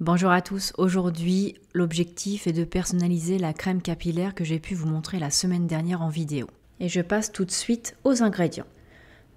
Bonjour à tous, aujourd'hui l'objectif est de personnaliser la crème capillaire que j'ai pu vous montrer la semaine dernière en vidéo. Et je passe tout de suite aux ingrédients.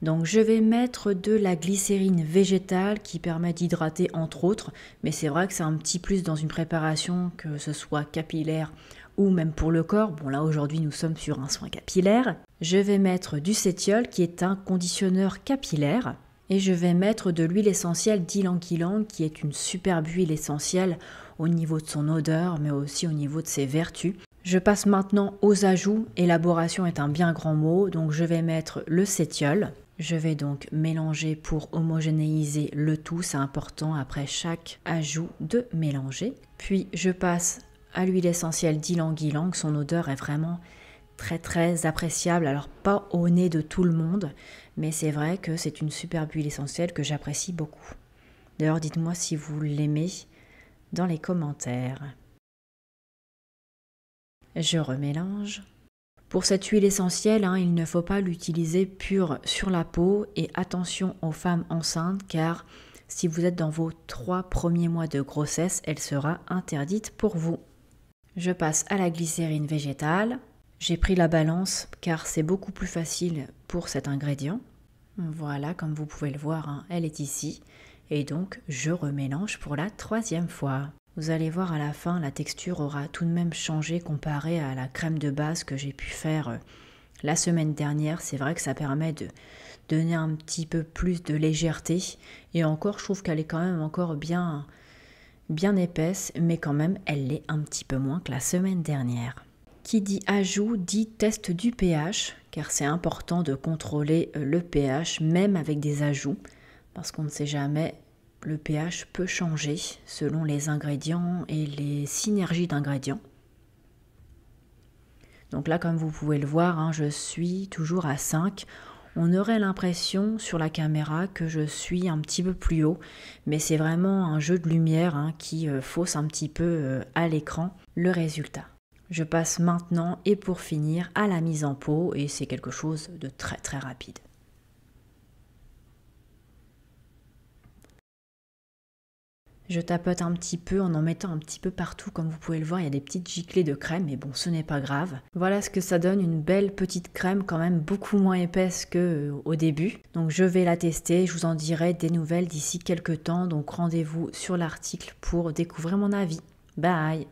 Donc je vais mettre de la glycérine végétale qui permet d'hydrater entre autres, mais c'est vrai que c'est un petit plus dans une préparation que ce soit capillaire ou même pour le corps. Bon là aujourd'hui nous sommes sur un soin capillaire. Je vais mettre du cétiole qui est un conditionneur capillaire et je vais mettre de l'huile essentielle d'ylang-ylang qui est une superbe huile essentielle au niveau de son odeur mais aussi au niveau de ses vertus. Je passe maintenant aux ajouts, élaboration est un bien grand mot, donc je vais mettre le sétiol. Je vais donc mélanger pour homogénéiser le tout, c'est important après chaque ajout de mélanger. Puis je passe à l'huile essentielle d'ylang-ylang, son odeur est vraiment très très appréciable, alors pas au nez de tout le monde, mais c'est vrai que c'est une superbe huile essentielle que j'apprécie beaucoup. D'ailleurs, dites-moi si vous l'aimez dans les commentaires. Je remélange. Pour cette huile essentielle, hein, il ne faut pas l'utiliser pure sur la peau et attention aux femmes enceintes car si vous êtes dans vos trois premiers mois de grossesse, elle sera interdite pour vous. Je passe à la glycérine végétale. J'ai pris la balance car c'est beaucoup plus facile pour cet ingrédient. Voilà, comme vous pouvez le voir, hein, elle est ici. Et donc, je remélange pour la troisième fois. Vous allez voir à la fin, la texture aura tout de même changé comparé à la crème de base que j'ai pu faire euh, la semaine dernière. C'est vrai que ça permet de donner un petit peu plus de légèreté. Et encore, je trouve qu'elle est quand même encore bien, bien épaisse, mais quand même, elle l'est un petit peu moins que la semaine dernière. Qui dit ajout dit test du pH, car c'est important de contrôler euh, le pH même avec des ajouts, parce qu'on ne sait jamais, le pH peut changer selon les ingrédients et les synergies d'ingrédients. Donc là, comme vous pouvez le voir, hein, je suis toujours à 5. On aurait l'impression sur la caméra que je suis un petit peu plus haut, mais c'est vraiment un jeu de lumière hein, qui euh, fausse un petit peu euh, à l'écran le résultat. Je passe maintenant et pour finir à la mise en peau et c'est quelque chose de très très rapide. Je tapote un petit peu en en mettant un petit peu partout. Comme vous pouvez le voir, il y a des petites giclées de crème, mais bon, ce n'est pas grave. Voilà ce que ça donne, une belle petite crème quand même beaucoup moins épaisse que euh, au début. Donc je vais la tester, je vous en dirai des nouvelles d'ici quelques temps. Donc rendez-vous sur l'article pour découvrir mon avis. Bye